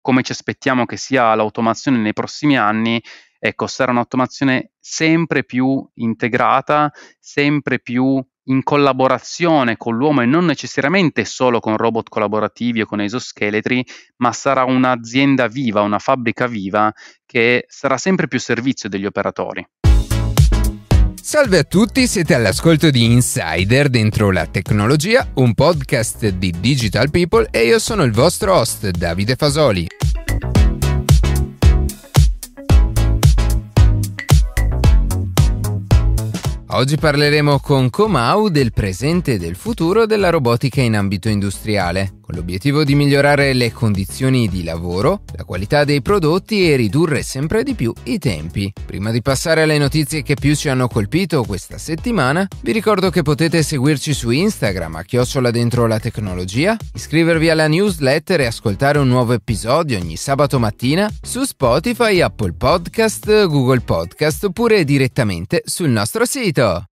come ci aspettiamo che sia l'automazione nei prossimi anni, ecco, sarà un'automazione sempre più integrata, sempre più in collaborazione con l'uomo e non necessariamente solo con robot collaborativi o con esoscheletri, ma sarà un'azienda viva, una fabbrica viva che sarà sempre più servizio degli operatori. Salve a tutti, siete all'ascolto di Insider dentro la tecnologia, un podcast di Digital People e io sono il vostro host Davide Fasoli. Oggi parleremo con Comau del presente e del futuro della robotica in ambito industriale con l'obiettivo di migliorare le condizioni di lavoro, la qualità dei prodotti e ridurre sempre di più i tempi. Prima di passare alle notizie che più ci hanno colpito questa settimana, vi ricordo che potete seguirci su Instagram a chiocciola dentro la tecnologia, iscrivervi alla newsletter e ascoltare un nuovo episodio ogni sabato mattina su Spotify, Apple Podcast, Google Podcast oppure direttamente sul nostro sito.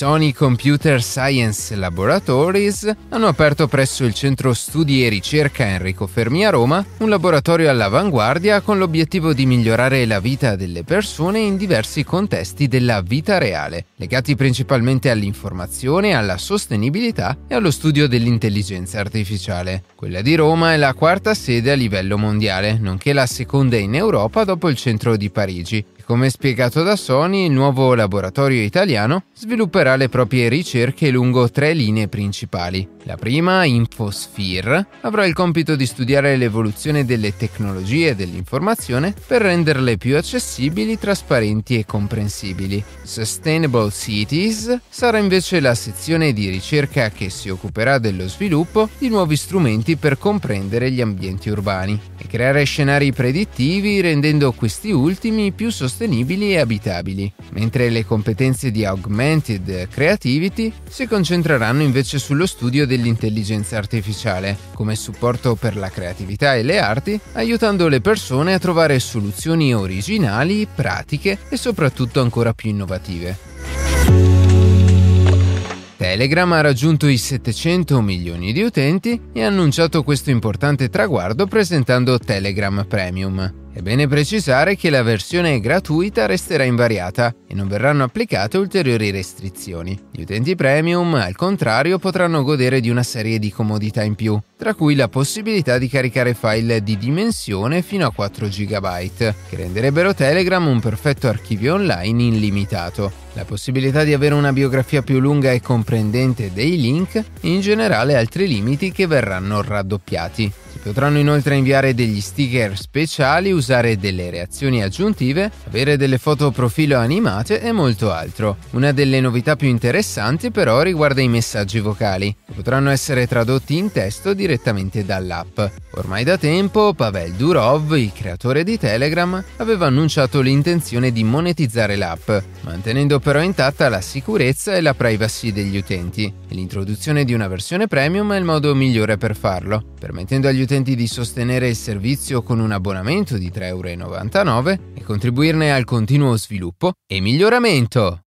Sony Computer Science Laboratories hanno aperto presso il Centro Studi e Ricerca Enrico Fermi a Roma un laboratorio all'avanguardia con l'obiettivo di migliorare la vita delle persone in diversi contesti della vita reale, legati principalmente all'informazione, alla sostenibilità e allo studio dell'intelligenza artificiale. Quella di Roma è la quarta sede a livello mondiale, nonché la seconda in Europa dopo il centro di Parigi, come spiegato da Sony, il nuovo laboratorio italiano svilupperà le proprie ricerche lungo tre linee principali. La prima, InfoSphere, avrà il compito di studiare l'evoluzione delle tecnologie dell'informazione per renderle più accessibili, trasparenti e comprensibili. Sustainable Cities sarà invece la sezione di ricerca che si occuperà dello sviluppo di nuovi strumenti per comprendere gli ambienti urbani e creare scenari predittivi rendendo questi ultimi più sostenibili sostenibili e abitabili, mentre le competenze di Augmented Creativity si concentreranno invece sullo studio dell'intelligenza artificiale, come supporto per la creatività e le arti, aiutando le persone a trovare soluzioni originali, pratiche e soprattutto ancora più innovative. Telegram ha raggiunto i 700 milioni di utenti e ha annunciato questo importante traguardo presentando Telegram Premium. È bene precisare che la versione gratuita resterà invariata e non verranno applicate ulteriori restrizioni. Gli utenti premium, al contrario, potranno godere di una serie di comodità in più, tra cui la possibilità di caricare file di dimensione fino a 4 GB, che renderebbero Telegram un perfetto archivio online illimitato. La possibilità di avere una biografia più lunga e comprendente dei link, e in generale altri limiti che verranno raddoppiati. Potranno inoltre inviare degli sticker speciali, usare delle reazioni aggiuntive, avere delle foto profilo animate e molto altro. Una delle novità più interessanti però riguarda i messaggi vocali, che potranno essere tradotti in testo direttamente dall'app. Ormai da tempo Pavel Durov, il creatore di Telegram, aveva annunciato l'intenzione di monetizzare l'app, mantenendo però intatta la sicurezza e la privacy degli utenti. l'introduzione di una versione premium è il modo migliore per farlo, permettendo agli utenti consententi di sostenere il servizio con un abbonamento di 3,99€ e contribuirne al continuo sviluppo e miglioramento.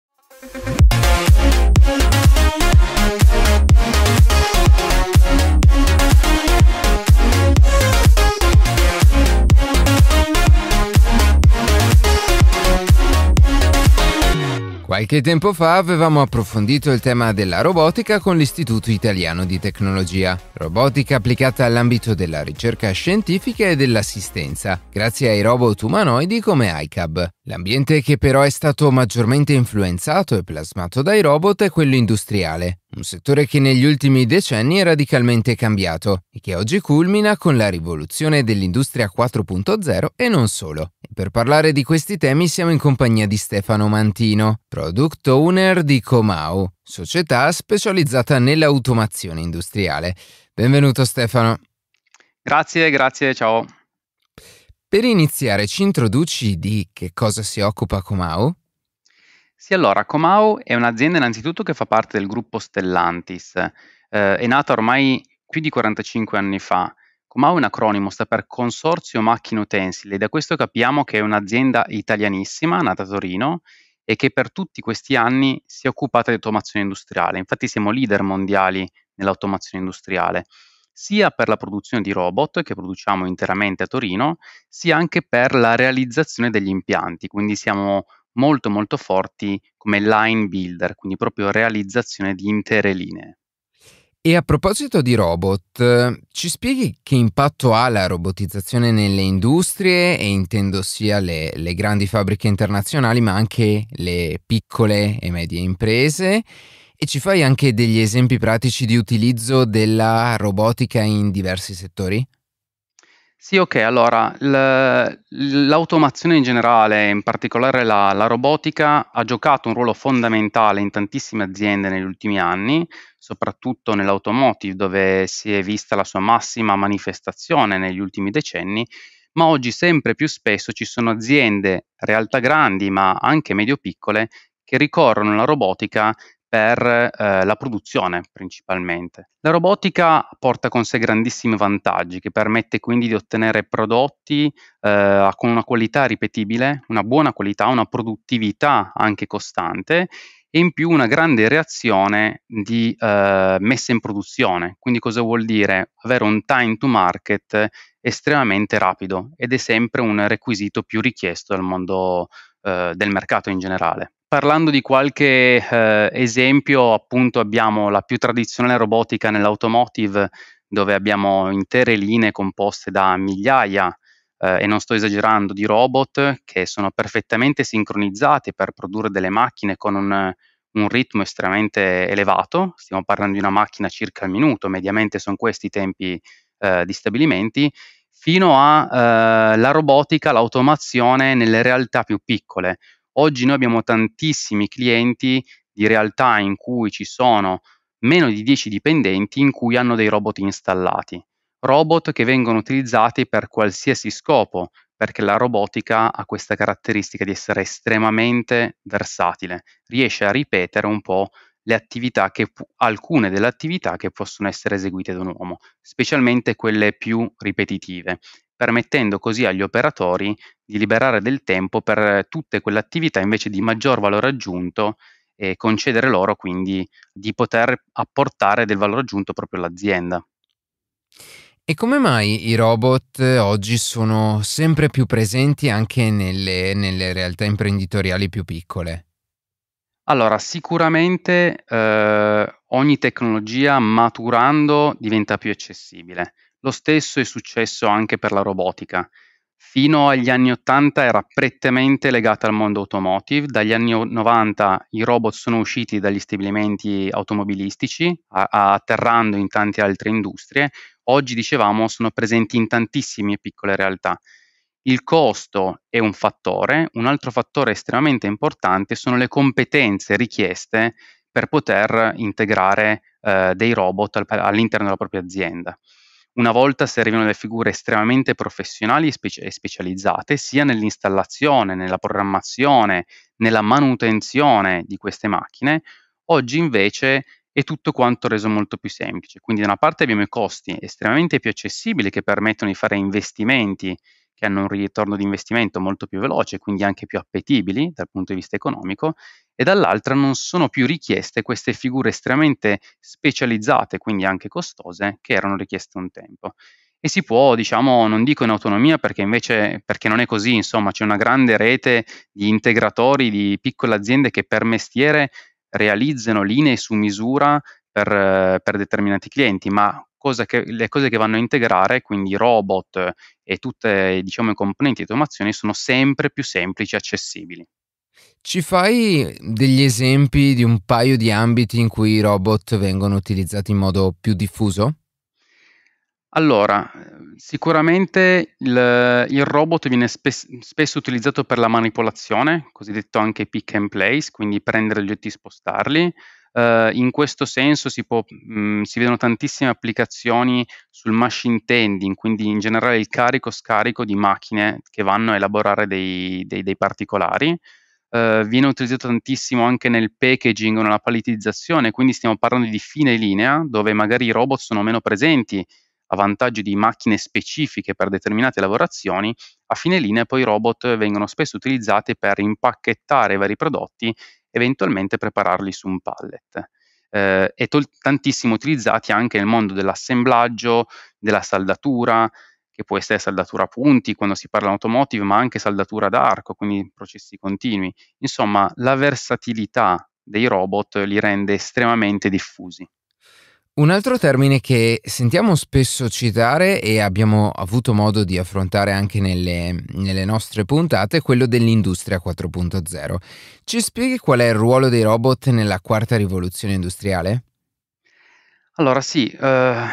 Qualche tempo fa avevamo approfondito il tema della robotica con l'Istituto Italiano di Tecnologia, robotica applicata all'ambito della ricerca scientifica e dell'assistenza, grazie ai robot umanoidi come ICAB. L'ambiente che però è stato maggiormente influenzato e plasmato dai robot è quello industriale, un settore che negli ultimi decenni è radicalmente cambiato e che oggi culmina con la rivoluzione dell'industria 4.0 e non solo. E per parlare di questi temi siamo in compagnia di Stefano Mantino, product owner di Comau, società specializzata nell'automazione industriale. Benvenuto Stefano. Grazie, grazie, ciao. Per iniziare ci introduci di che cosa si occupa Comau? Sì, allora, Comau è un'azienda innanzitutto che fa parte del gruppo Stellantis. Eh, è nata ormai più di 45 anni fa. Comau è un acronimo, sta per Consorzio Macchine Utensili da questo capiamo che è un'azienda italianissima, nata a Torino, e che per tutti questi anni si è occupata di automazione industriale. Infatti siamo leader mondiali nell'automazione industriale sia per la produzione di robot che produciamo interamente a Torino, sia anche per la realizzazione degli impianti, quindi siamo molto molto forti come line builder, quindi proprio realizzazione di intere linee. E a proposito di robot, ci spieghi che impatto ha la robotizzazione nelle industrie e intendo sia le, le grandi fabbriche internazionali ma anche le piccole e medie imprese? E ci fai anche degli esempi pratici di utilizzo della robotica in diversi settori? Sì, ok, allora l'automazione in generale, in particolare la, la, robotica, ha giocato un ruolo fondamentale in tantissime aziende negli ultimi anni, soprattutto nell'automotive dove si è vista la sua massima manifestazione negli ultimi decenni, ma oggi sempre più spesso ci sono aziende, realtà grandi ma anche medio-piccole, che ricorrono alla robotica per eh, la produzione principalmente. La robotica porta con sé grandissimi vantaggi che permette quindi di ottenere prodotti eh, con una qualità ripetibile, una buona qualità, una produttività anche costante e in più una grande reazione di eh, messa in produzione. Quindi cosa vuol dire? Avere un time to market estremamente rapido ed è sempre un requisito più richiesto dal mondo eh, del mercato in generale. Parlando di qualche eh, esempio, appunto abbiamo la più tradizionale robotica nell'automotive, dove abbiamo intere linee composte da migliaia, eh, e non sto esagerando, di robot che sono perfettamente sincronizzati per produrre delle macchine con un, un ritmo estremamente elevato, stiamo parlando di una macchina circa al minuto, mediamente sono questi i tempi eh, di stabilimenti, fino alla eh, robotica, l'automazione nelle realtà più piccole, Oggi noi abbiamo tantissimi clienti di realtà in cui ci sono meno di 10 dipendenti in cui hanno dei robot installati, robot che vengono utilizzati per qualsiasi scopo, perché la robotica ha questa caratteristica di essere estremamente versatile, riesce a ripetere un po' le attività che, alcune delle attività che possono essere eseguite da un uomo, specialmente quelle più ripetitive permettendo così agli operatori di liberare del tempo per tutte quelle attività invece di maggior valore aggiunto e concedere loro quindi di poter apportare del valore aggiunto proprio all'azienda. E come mai i robot oggi sono sempre più presenti anche nelle, nelle realtà imprenditoriali più piccole? Allora, sicuramente eh, ogni tecnologia maturando diventa più accessibile. Lo stesso è successo anche per la robotica. Fino agli anni 80 era prettamente legata al mondo automotive, dagli anni 90 i robot sono usciti dagli stabilimenti automobilistici, a- a- atterrando in tante altre industrie. Oggi, dicevamo, sono presenti in tantissime piccole realtà. Il costo è un fattore, un altro fattore estremamente importante sono le competenze richieste per poter integrare eh, dei robot al- all'interno della propria azienda. Una volta servivano delle figure estremamente professionali e, speci- e specializzate sia nell'installazione, nella programmazione, nella manutenzione di queste macchine, oggi invece è tutto quanto reso molto più semplice. Quindi da una parte abbiamo i costi estremamente più accessibili che permettono di fare investimenti che hanno un ritorno di investimento molto più veloce, quindi anche più appetibili dal punto di vista economico, e dall'altra non sono più richieste queste figure estremamente specializzate, quindi anche costose, che erano richieste un tempo. E si può, diciamo, non dico in autonomia perché invece, perché non è così, insomma, c'è una grande rete di integratori, di piccole aziende che per mestiere realizzano linee su misura per, per, determinati clienti, ma che, le cose che vanno a integrare, quindi robot e tutte diciamo, i componenti di automazione, sono sempre più semplici e accessibili. Ci fai degli esempi di un paio di ambiti in cui i robot vengono utilizzati in modo più diffuso? Allora, sicuramente il, il robot viene spes- spesso utilizzato per la manipolazione, cosiddetto anche pick and place, quindi prendere oggetti e spostarli, Uh, in questo senso si, può, mh, mhmm, si, vedono tantissime applicazioni sul machine tending, quindi in generale il carico-scarico di macchine che vanno a elaborare dei, dei, dei particolari. Uh, viene utilizzato tantissimo anche nel packaging o nella palettizzazione, quindi stiamo parlando di fine linea, dove magari i robot sono meno presenti a vantaggio di macchine specifiche per determinate lavorazioni, a fine linea poi i robot vengono spesso utilizzati per impacchettare vari prodotti eventualmente prepararli su un pallet. Eh, e tol- tantissimo utilizzati anche nel mondo dell'assemblaggio, della saldatura, che può essere saldatura a punti quando si parla di automotive, ma anche saldatura ad arco, quindi processi continui. Insomma, la versatilità dei robot li rende estremamente diffusi. Un altro termine che sentiamo spesso citare e abbiamo avuto modo di affrontare anche nelle, nelle nostre puntate è quello dell'industria 4.0. Ci spieghi qual è il ruolo dei robot nella quarta rivoluzione industriale? Allora sì, eh,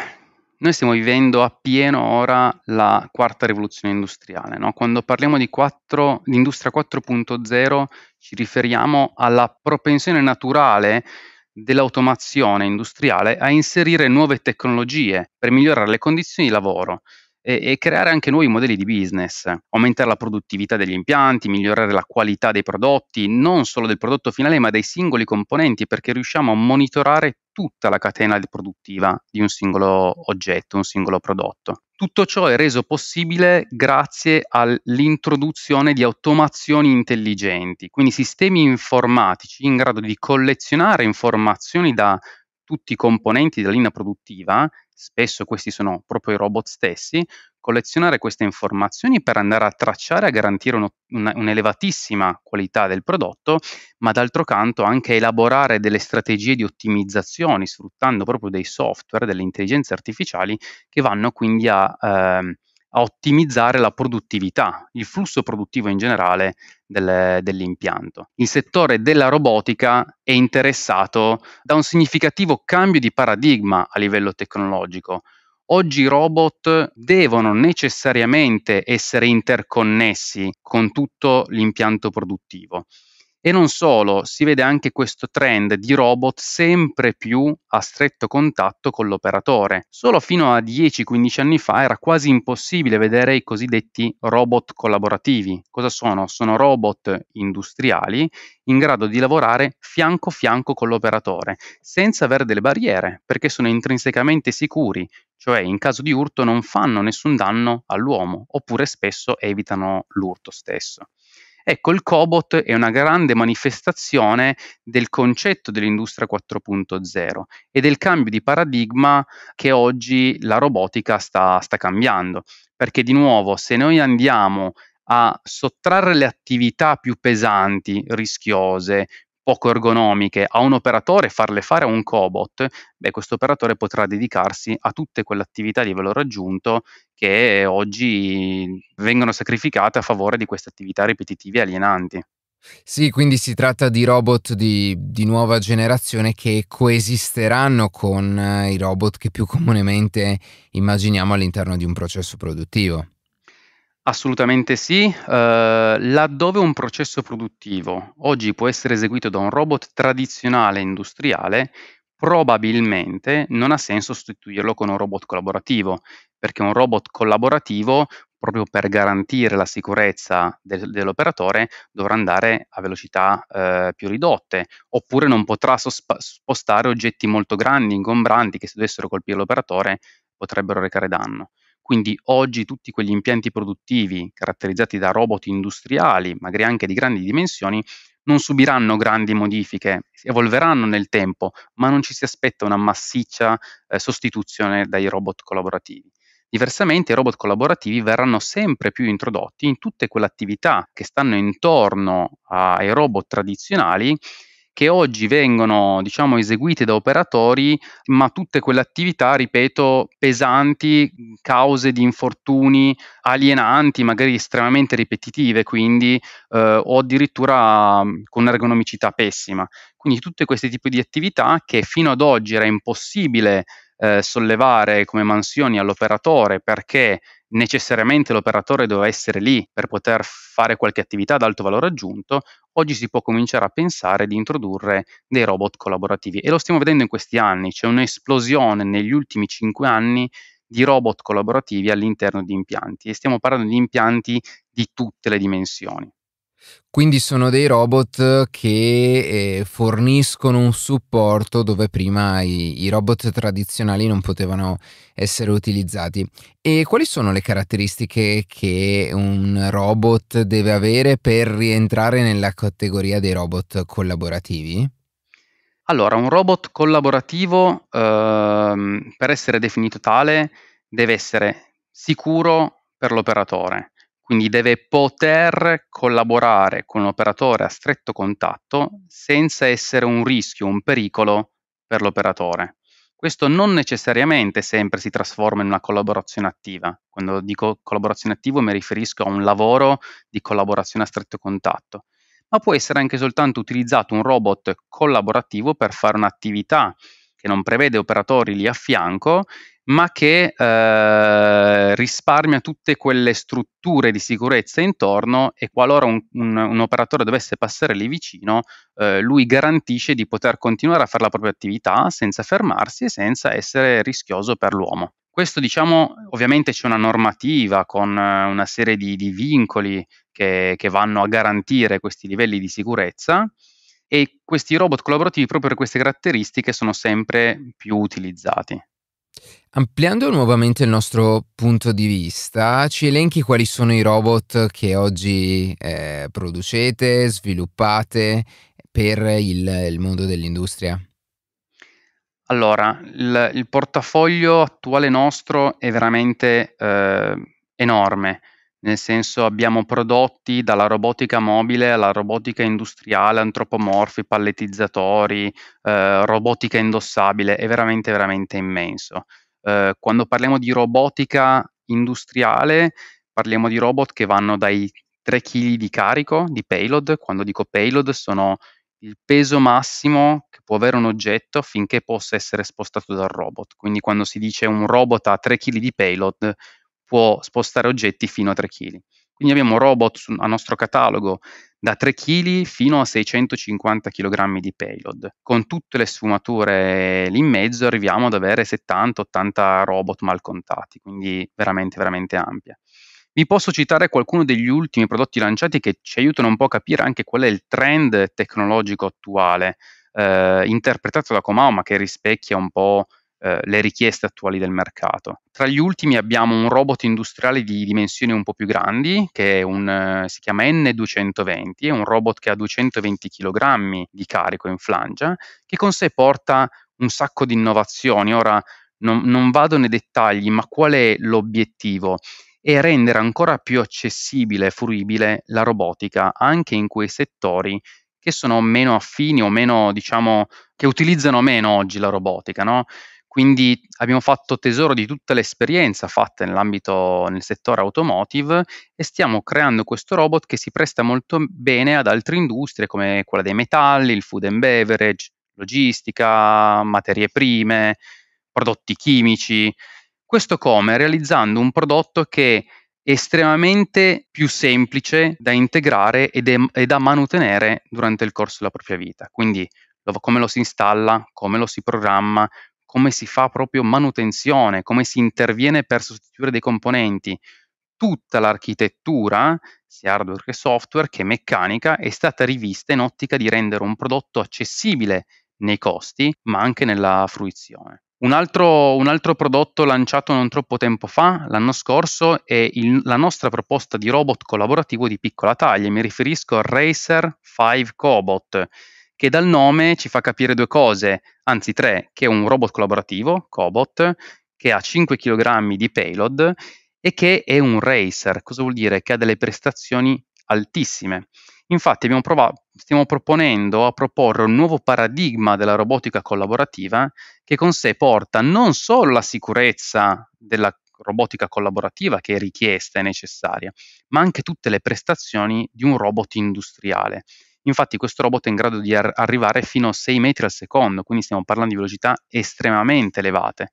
noi stiamo vivendo appieno ora la quarta rivoluzione industriale. No? Quando parliamo di, 4, di industria 4.0 ci riferiamo alla propensione naturale dell'automazione industriale a inserire nuove tecnologie per migliorare le condizioni di lavoro e, e, creare anche nuovi modelli di business, aumentare la produttività degli impianti, migliorare la qualità dei prodotti, non solo del prodotto finale ma dei singoli componenti perché riusciamo a monitorare tutta la catena produttiva di un singolo oggetto, un singolo prodotto. Tutto ciò è reso possibile grazie all'introduzione di automazioni intelligenti, quindi sistemi informatici in grado di collezionare informazioni da tutti i componenti della linea produttiva spesso questi sono proprio i robot stessi, collezionare queste informazioni per andare a tracciare e garantire uno, una, un'elevatissima qualità del prodotto, ma d'altro canto anche elaborare delle strategie di ottimizzazione sfruttando proprio dei software, delle intelligenze artificiali che vanno quindi a... Eh, a ottimizzare la produttività, il flusso produttivo in generale del, dell'impianto. Il settore della robotica è interessato da un significativo cambio di paradigma a livello tecnologico. Oggi i robot devono necessariamente essere interconnessi con tutto l'impianto produttivo. E non solo, si vede anche questo trend di robot sempre più a stretto contatto con l'operatore. Solo fino a 10-15 anni fa era quasi impossibile vedere i cosiddetti robot collaborativi. Cosa sono? Sono robot industriali in grado di lavorare fianco a fianco con l'operatore, senza avere delle barriere, perché sono intrinsecamente sicuri, cioè in caso di urto non fanno nessun danno all'uomo, oppure spesso evitano l'urto stesso. Ecco, il Cobot è una grande manifestazione del concetto dell'industria 4.0 e del cambio di paradigma che oggi la robotica sta, sta cambiando. Perché di nuovo, se noi andiamo a sottrarre le attività più pesanti, rischiose, poco ergonomiche a un operatore farle fare a un cobot, beh, questo operatore potrà dedicarsi a tutte quelle attività di valore aggiunto che oggi vengono sacrificate a favore di queste attività ripetitive e alienanti. Sì, quindi si tratta di robot di, di, nuova generazione che coesisteranno con eh, i robot che più comunemente immaginiamo all'interno di un processo produttivo. Assolutamente sì, uh, laddove un processo produttivo oggi può essere eseguito da un robot tradizionale industriale, probabilmente non ha senso sostituirlo con un robot collaborativo, perché un robot collaborativo, proprio per garantire la sicurezza de- dell'operatore, dovrà andare a velocità eh, più ridotte, oppure non potrà sosp- spostare oggetti molto grandi, ingombranti, che se dovessero colpire l'operatore potrebbero recare danno. Quindi oggi tutti quegli impianti produttivi caratterizzati da robot industriali, magari anche di grandi dimensioni, non subiranno grandi modifiche, evolveranno nel tempo, ma non ci si aspetta una massiccia eh, sostituzione dai robot collaborativi. Diversamente i robot collaborativi verranno sempre più introdotti in tutte quelle attività che stanno intorno ai robot tradizionali che oggi vengono diciamo, eseguite da operatori, ma tutte quelle attività, ripeto, pesanti, cause di infortuni alienanti, magari estremamente ripetitive, quindi eh, o addirittura mm, con ergonomicità pessima. Quindi tutti questi tipi di attività che fino ad oggi era impossibile eh, sollevare come mansioni all'operatore perché necessariamente l'operatore doveva essere lì per poter fare qualche attività ad alto valore aggiunto, oggi si può cominciare a pensare di introdurre dei robot collaborativi. E lo stiamo vedendo in questi anni, c'è un'esplosione negli ultimi cinque anni di robot collaborativi all'interno di impianti e stiamo parlando di impianti di tutte le dimensioni. Quindi sono dei robot che eh, forniscono un supporto dove prima i, i, robot tradizionali non potevano essere utilizzati. E quali sono le caratteristiche che un robot deve avere per rientrare nella categoria dei robot collaborativi? Allora, un robot collaborativo, ehm, per essere definito tale, deve essere sicuro per l'operatore quindi deve poter collaborare con l'operatore a stretto contatto senza essere un rischio, un pericolo per l'operatore. Questo non necessariamente sempre si trasforma in una collaborazione attiva. Quando dico collaborazione attiva mi riferisco a un lavoro di collaborazione a stretto contatto, ma può essere anche soltanto utilizzato un robot collaborativo per fare un'attività che non prevede operatori lì a fianco, ma che eh, risparmia tutte quelle strutture di sicurezza intorno e qualora un, un, un operatore dovesse passare lì vicino, eh, lui garantisce di poter continuare a fare la propria attività senza fermarsi e senza essere rischioso per l'uomo. Questo diciamo, ovviamente c'è una normativa con eh, una serie di, di vincoli che, che vanno a garantire questi livelli di sicurezza, e questi robot collaborativi proprio per queste caratteristiche sono sempre più utilizzati. Ampliando nuovamente il nostro punto di vista, ci elenchi quali sono i robot che oggi eh, producete, sviluppate per il, il mondo dell'industria? Allora, il, il, portafoglio attuale nostro è veramente eh, enorme nel senso abbiamo prodotti dalla robotica mobile alla robotica industriale, antropomorfi, palletizzatori, eh, robotica indossabile, è veramente veramente immenso. Eh, quando parliamo di robotica industriale parliamo di robot che vanno dai 3 kg di carico di payload, quando dico payload sono il peso massimo che può avere un oggetto finché possa essere spostato dal robot. Quindi quando si dice un robot ha 3 kg di payload, può spostare oggetti fino a 3 kg. Quindi abbiamo robot su, a nostro catalogo da 3 kg fino a 650 kg di payload. Con tutte le sfumature lì in mezzo arriviamo ad avere 70-80 robot mal contati, quindi veramente, veramente ampia. Vi posso citare qualcuno degli ultimi prodotti lanciati che ci aiutano un po' a capire anche qual è il trend tecnologico attuale, eh, interpretato da Comau, ma che rispecchia un po' Eh, le richieste attuali del mercato. Tra gli ultimi abbiamo un robot industriale di dimensioni un po' più grandi, che un, eh, si chiama N220, è un robot che ha 220 kg di carico in flangia, che con sé porta un sacco di innovazioni. Ora non, non vado nei dettagli, ma qual è l'obiettivo? È rendere ancora più accessibile e fruibile la robotica anche in quei settori che sono meno affini o meno, diciamo, che utilizzano meno oggi la robotica, no? Quindi abbiamo fatto tesoro di tutta l'esperienza fatta nell'ambito, nel settore automotive e stiamo creando questo robot che si presta molto bene ad altre industrie come quella dei metalli, il food and beverage, logistica, materie prime, prodotti chimici. Questo come? Realizzando un prodotto che è estremamente più semplice da integrare e, è, è da mantenere durante il corso della propria vita. Quindi come lo si installa, come lo si programma, come si fa proprio manutenzione, come si interviene per sostituire dei componenti. Tutta l'architettura, sia hardware che software, che meccanica, è stata rivista in ottica di rendere un prodotto accessibile nei costi, ma anche nella fruizione. Un altro, un altro, prodotto lanciato non troppo tempo fa, l'anno scorso, è il, la nostra proposta di robot collaborativo di piccola taglia. Mi riferisco a Racer 5 Cobot, che dal nome ci fa capire due cose, anzi tre, che è un robot collaborativo, Cobot, che ha 5 kg di payload e che è un racer. Cosa vuol dire? Che ha delle prestazioni altissime. Infatti provato, stiamo proponendo a proporre un nuovo paradigma della robotica collaborativa che con sé porta non solo la sicurezza della robotica collaborativa che è richiesta e necessaria, ma anche tutte le prestazioni di un robot industriale. Infatti questo robot è in grado di ar- arrivare fino a 6 metri al secondo, quindi stiamo parlando di velocità estremamente elevate.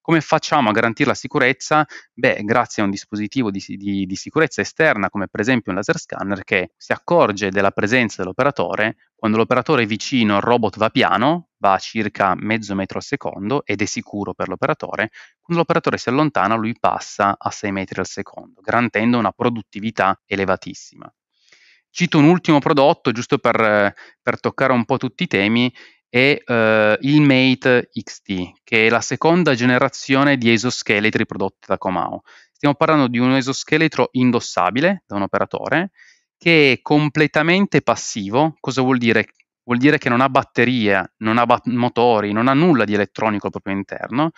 Come facciamo a garantire la sicurezza? Beh, grazie a un dispositivo di, di, di, sicurezza esterna, come per esempio un laser scanner, che si accorge della presenza dell'operatore. Quando l'operatore è vicino, il robot va piano, va a circa mezzo metro al secondo ed è sicuro per l'operatore. Quando l'operatore si allontana, lui passa a 6 metri al secondo, garantendo una produttività elevatissima. Cito un ultimo prodotto, giusto per, per toccare un po' tutti i temi, è eh, il Mate XT, che è la seconda generazione di esoscheletri prodotti da Comao. Stiamo parlando di un esoscheletro indossabile da un operatore che è completamente passivo. Cosa vuol dire? Vuol dire che non ha batteria, non ha bat- motori, non ha nulla di elettronico al proprio interno.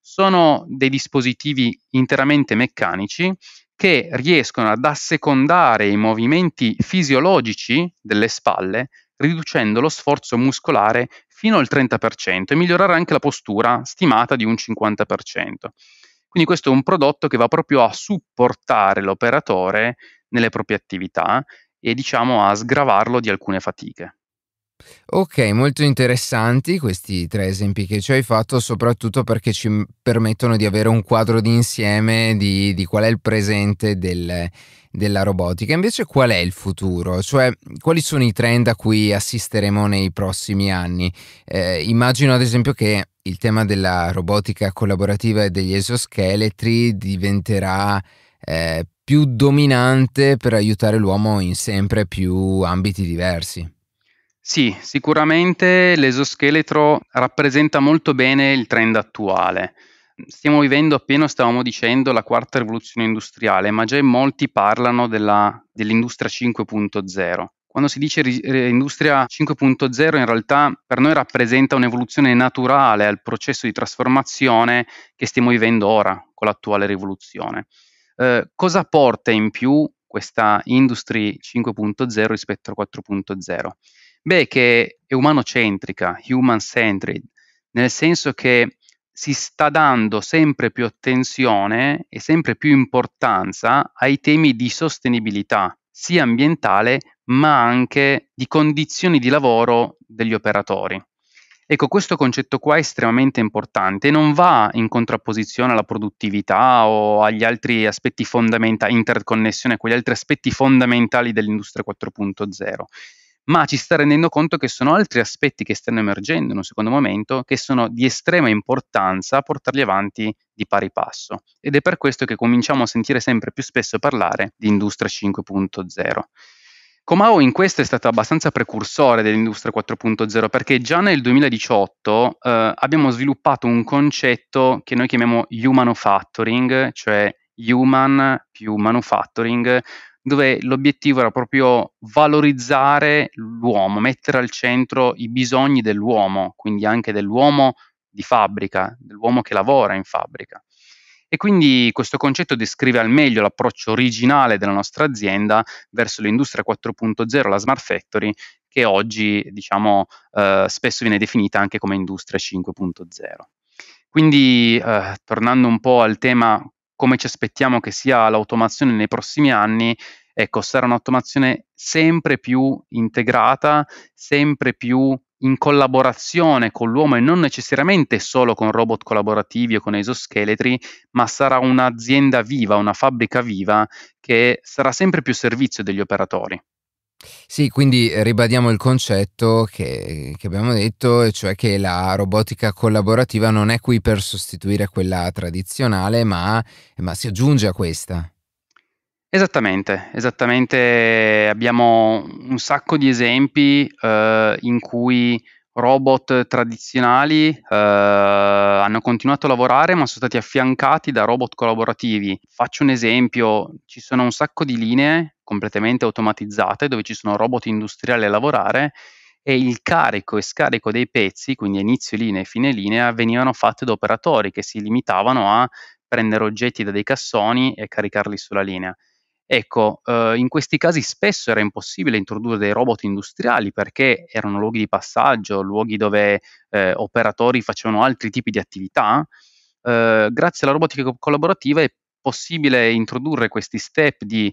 Sono dei dispositivi interamente meccanici che riescono ad assecondare i movimenti fisiologici delle spalle, riducendo lo sforzo muscolare fino al 30% e migliorare anche la postura stimata di un 50%. Quindi questo è un prodotto che va proprio a supportare l'operatore nelle proprie attività e diciamo a sgravarlo di alcune fatiche. Ok, molto interessanti questi tre esempi che ci hai fatto, soprattutto perché ci permettono di avere un quadro d'insieme di, di qual è il presente del, della robotica. Invece qual è il futuro? Cioè quali sono i trend a cui assisteremo nei prossimi anni? Eh, immagino ad esempio che il tema della robotica collaborativa e degli esoscheletri diventerà eh, più dominante per aiutare l'uomo in sempre più ambiti diversi. Sì, sicuramente l'esoscheletro rappresenta molto bene il trend attuale. Stiamo vivendo appena, stavamo dicendo, la quarta rivoluzione industriale, ma già molti parlano della, dell'industria 5.0. Quando si dice ri- eh, industria 5.0 in realtà per noi rappresenta un'evoluzione naturale al processo di trasformazione che stiamo vivendo ora con l'attuale rivoluzione. Eh, cosa porta in più questa Industry 5.0 rispetto a 4.0? Beh, che è umanocentrica, human-centered, nel senso che si sta dando sempre più attenzione e sempre più importanza ai temi di sostenibilità, sia ambientale ma anche di condizioni di lavoro degli operatori. Ecco, questo concetto qua è estremamente importante e non va in contrapposizione alla produttività o agli altri aspetti fondamentali, interconnessione con gli altri aspetti fondamentali dell'industria 4.0 ma ci sta rendendo conto che sono altri aspetti che stanno emergendo in un secondo momento che sono di estrema importanza portarli avanti di pari passo ed è per questo che cominciamo a sentire sempre più spesso parlare di industria 5.0. Comao in questo è stato abbastanza precursore dell'industria 4.0 perché già nel 2018 eh, abbiamo sviluppato un concetto che noi chiamiamo human factoring, cioè human più manufacturing, dove l'obiettivo era proprio valorizzare l'uomo, mettere al centro i bisogni dell'uomo, quindi anche dell'uomo di fabbrica, dell'uomo che lavora in fabbrica. E quindi questo concetto descrive al meglio l'approccio originale della nostra azienda verso l'industria 4.0, la smart factory, che oggi diciamo, eh, spesso viene definita anche come industria 5.0. Quindi, eh, tornando un po' al tema come ci aspettiamo che sia l'automazione nei prossimi anni, ecco, sarà un'automazione sempre più integrata, sempre più in collaborazione con l'uomo e non necessariamente solo con robot collaborativi o con esoscheletri, ma sarà un'azienda viva, una fabbrica viva che sarà sempre più servizio degli operatori. Sì, quindi ribadiamo il concetto che, che, abbiamo detto, e cioè che la robotica collaborativa non è qui per sostituire quella tradizionale, ma, ma si aggiunge a questa. Esattamente, esattamente. Abbiamo un sacco di esempi eh, in cui robot tradizionali eh, hanno continuato a lavorare ma sono stati affiancati da robot collaborativi. Faccio un esempio, ci sono un sacco di linee completamente automatizzate dove ci sono robot industriali a lavorare e il carico e scarico dei pezzi, quindi inizio linea e fine linea, venivano fatti da operatori che si limitavano a prendere oggetti da dei cassoni e caricarli sulla linea. Ecco, eh, in questi casi spesso era impossibile introdurre dei robot industriali perché erano luoghi di passaggio, luoghi dove eh, operatori facevano altri tipi di attività. Eh, grazie alla robotica collaborativa è possibile introdurre questi step di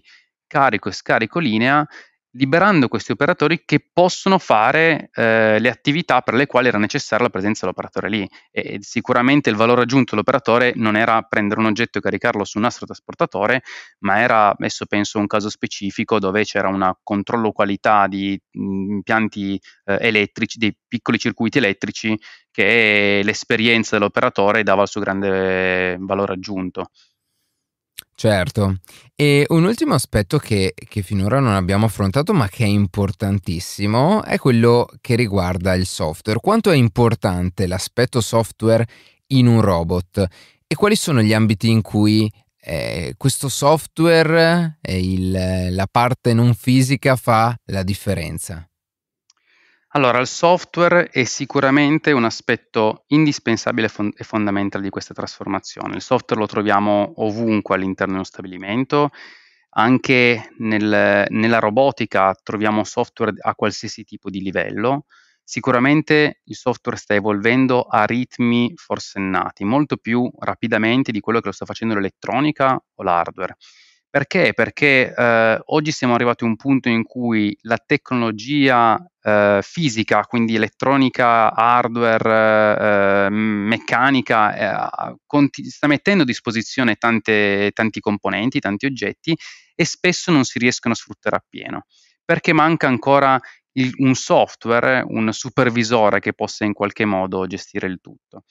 carico e scarico linea, liberando questi operatori che possono fare eh, le attività per le quali era necessaria la presenza dell'operatore lì. E sicuramente il valore aggiunto dell'operatore non era prendere un oggetto e caricarlo su un trasportatore, ma era, adesso penso, un caso specifico dove c'era un controllo qualità di mm, impianti eh, elettrici, dei piccoli circuiti elettrici, che l'esperienza dell'operatore dava il suo grande valore aggiunto. Certo, e un ultimo aspetto che, che, finora non abbiamo affrontato ma che è importantissimo è quello che riguarda il software. Quanto è importante l'aspetto software in un robot e quali sono gli ambiti in cui eh, questo software e il, la parte non fisica fa la differenza? Allora, il software è sicuramente un aspetto indispensabile e fondamentale di questa trasformazione. Il software lo troviamo ovunque all'interno di uno stabilimento, anche nel, nella robotica troviamo software a qualsiasi tipo di livello. Sicuramente il software sta evolvendo a ritmi forsennati, molto più rapidamente di quello che lo sta facendo l'elettronica o l'hardware. Perché? Perché eh, oggi siamo arrivati a un punto in cui la tecnologia eh, fisica, quindi elettronica, hardware, eh, meccanica, eh, conti- sta mettendo a disposizione tante, tanti componenti, tanti oggetti e spesso non si riescono a sfruttare appieno perché manca ancora il, un software, un supervisore che possa in qualche modo gestire il tutto.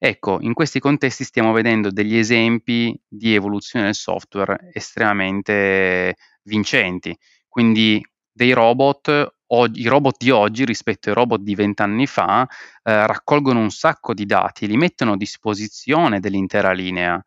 Ecco, in questi contesti stiamo vedendo degli esempi di evoluzione del software estremamente vincenti. Quindi dei robot, o, i robot di oggi rispetto ai robot di vent'anni fa, eh, raccolgono un sacco di dati, li mettono a disposizione dell'intera linea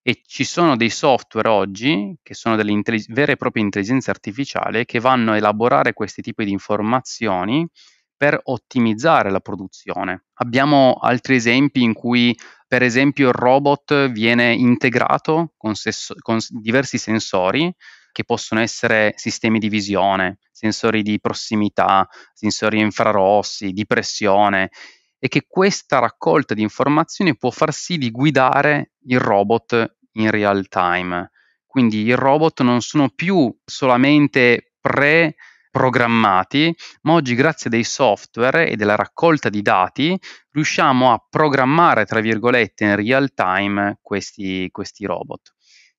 e ci sono dei software oggi che sono delle intelli- vere e proprie intelligenze artificiali che vanno a elaborare questi tipi di informazioni per ottimizzare la produzione. Abbiamo altri esempi in cui per esempio il robot viene integrato con, ses- con diversi sensori che possono essere sistemi di visione, sensori di prossimità, sensori infrarossi, di pressione, e che questa raccolta di informazioni può far sì di guidare il robot in real time. Quindi i robot non sono più solamente pre-programmati, ma oggi grazie dei software e della raccolta di dati riusciamo a programmare, tra virgolette, in real time questi, questi robot.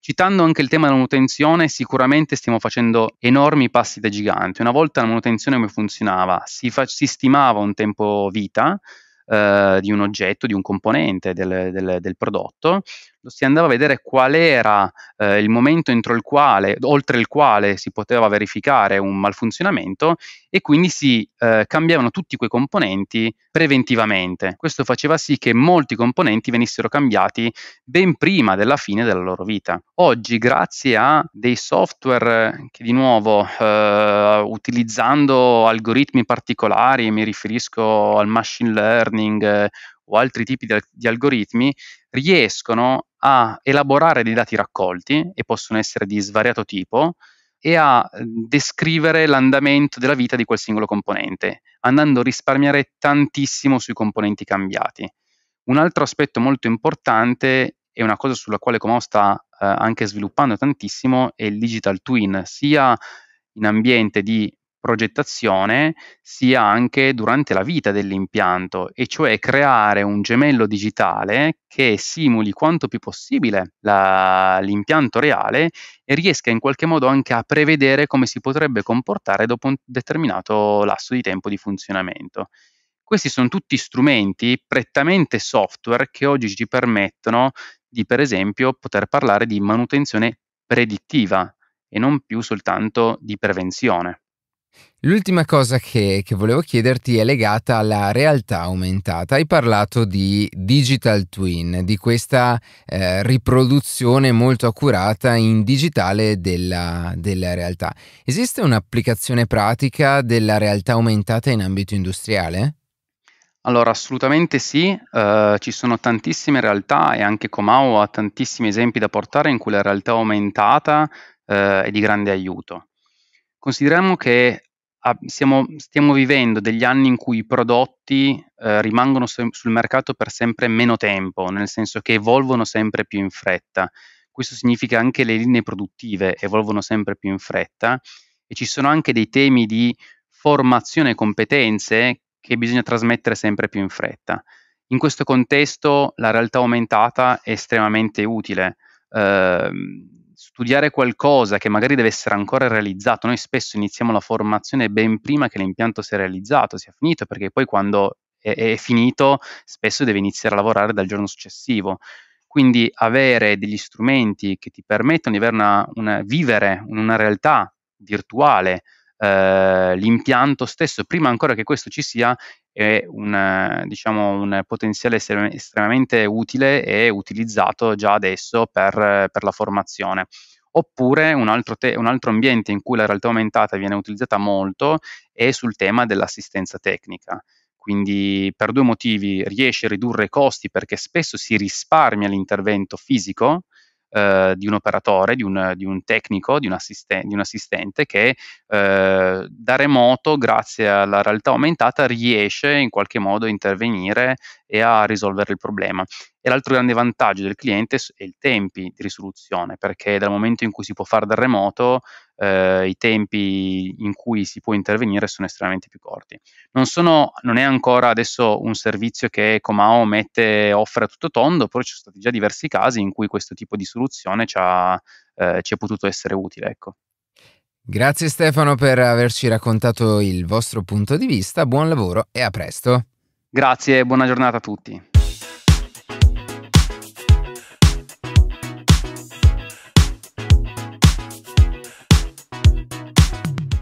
Citando anche il tema della manutenzione, sicuramente stiamo facendo enormi passi da gigante. Una volta la manutenzione come funzionava? Si, fa- si stimava un tempo vita eh, di un oggetto, di un componente del, del, del prodotto, si andava a vedere qual era eh, il momento il quale, oltre il quale si poteva verificare un malfunzionamento e quindi si eh, cambiavano tutti quei componenti preventivamente. Questo faceva sì che molti componenti venissero cambiati ben prima della fine della loro vita. Oggi, grazie a dei software che di nuovo eh, utilizzando algoritmi particolari, mi riferisco al machine learning, o altri tipi di, di algoritmi riescono a elaborare dei dati raccolti e possono essere di svariato tipo e a ehm, descrivere l'andamento della vita di quel singolo componente, andando a risparmiare tantissimo sui componenti cambiati. Un altro aspetto molto importante e una cosa sulla quale Comau sta eh, anche sviluppando tantissimo è il digital twin, sia in ambiente di progettazione sia anche durante la vita dell'impianto, e cioè creare un gemello digitale che simuli quanto più possibile la, l'impianto reale e riesca in qualche modo anche a prevedere come si potrebbe comportare dopo un determinato lasso di tempo di funzionamento. Questi sono tutti strumenti prettamente software che oggi ci permettono di, per esempio, poter parlare di manutenzione predittiva e non più soltanto di prevenzione. L'ultima cosa che, che, volevo chiederti è legata alla realtà aumentata. Hai parlato di digital twin, di questa eh, riproduzione molto accurata in digitale della, della realtà. Esiste un'applicazione pratica della realtà aumentata in ambito industriale? Allora, assolutamente sì, uh, ci sono tantissime realtà e anche Comau ha tantissimi esempi da portare in cui la realtà aumentata uh, è di grande aiuto. Consideriamo che siamo, stiamo vivendo degli anni in cui i prodotti eh, rimangono su, sul mercato per sempre meno tempo, nel senso che evolvono sempre più in fretta. Questo significa anche le linee produttive evolvono sempre più in fretta e ci sono anche dei temi di formazione e competenze che bisogna trasmettere sempre più in fretta. In questo contesto la realtà aumentata è estremamente utile. Eh, studiare qualcosa che magari deve essere ancora realizzato, noi spesso iniziamo la formazione ben prima che l'impianto sia realizzato, sia finito, perché poi quando è, è finito spesso deve iniziare a lavorare dal giorno successivo. Quindi avere degli strumenti che ti permettono di una, una, vivere una realtà virtuale, eh, l'impianto stesso, prima ancora che questo ci sia, è un, diciamo, un potenziale estremamente utile e utilizzato già adesso per, per la formazione oppure un altro, te- un altro, ambiente in cui la realtà aumentata viene utilizzata molto è sul tema dell'assistenza tecnica. Quindi per due motivi riesce a ridurre i costi perché spesso si risparmia l'intervento fisico eh, di un operatore, di un, di un tecnico, di un, assisten- di un, assistente che eh, da remoto, grazie alla realtà aumentata, riesce in qualche modo a intervenire e a risolvere il problema. E l'altro grande vantaggio del cliente è i tempi di risoluzione, perché dal momento in cui si può fare da remoto, eh, i tempi in cui si può intervenire sono estremamente più corti. Non, sono, non è ancora adesso un servizio che Comao mette, offre a tutto tondo, però ci sono stati già diversi casi in cui questo tipo di soluzione ci, ha, eh, ci è potuto essere utile. Ecco. Grazie Stefano per averci raccontato il vostro punto di vista, buon lavoro e a presto. Grazie, e buona giornata a tutti.